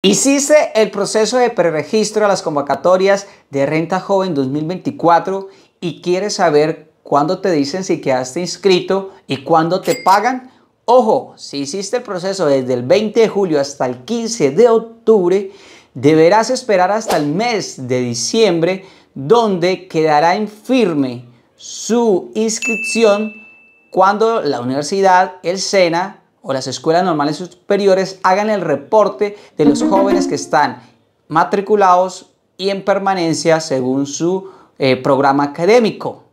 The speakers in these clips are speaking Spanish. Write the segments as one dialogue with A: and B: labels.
A: Hiciste el proceso de preregistro a las convocatorias de Renta Joven 2024 y quieres saber cuándo te dicen si quedaste inscrito y cuándo te pagan. Ojo, si hiciste el proceso desde el 20 de julio hasta el 15 de octubre, deberás esperar hasta el mes de diciembre donde quedará en firme su inscripción cuando la universidad, el SENA, o las escuelas normales superiores hagan el reporte de los jóvenes que están matriculados y en permanencia según su eh, programa académico.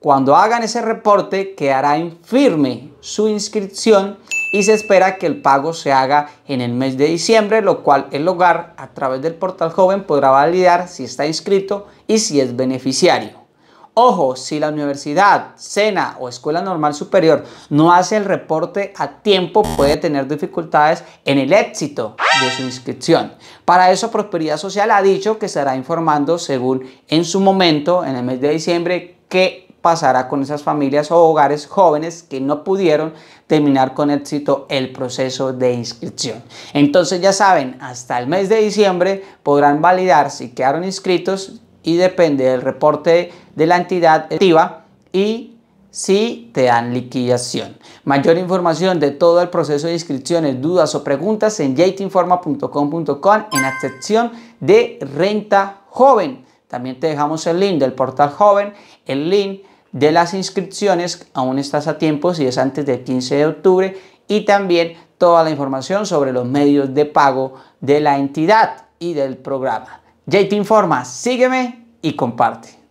A: Cuando hagan ese reporte quedará en firme su inscripción y se espera que el pago se haga en el mes de diciembre, lo cual el hogar a través del portal joven podrá validar si está inscrito y si es beneficiario. Ojo, si la universidad, SENA o Escuela Normal Superior no hace el reporte a tiempo, puede tener dificultades en el éxito de su inscripción. Para eso, Prosperidad Social ha dicho que estará informando según en su momento, en el mes de diciembre, qué pasará con esas familias o hogares jóvenes que no pudieron terminar con éxito el proceso de inscripción. Entonces ya saben, hasta el mes de diciembre podrán validar si quedaron inscritos y depende del reporte de la entidad activa y si te dan liquidación. Mayor información de todo el proceso de inscripciones, dudas o preguntas en jateinforma.com.com en la de renta joven. También te dejamos el link del portal joven, el link de las inscripciones, aún estás a tiempo si es antes del 15 de octubre y también toda la información sobre los medios de pago de la entidad y del programa. JT Informa, sígueme y comparte.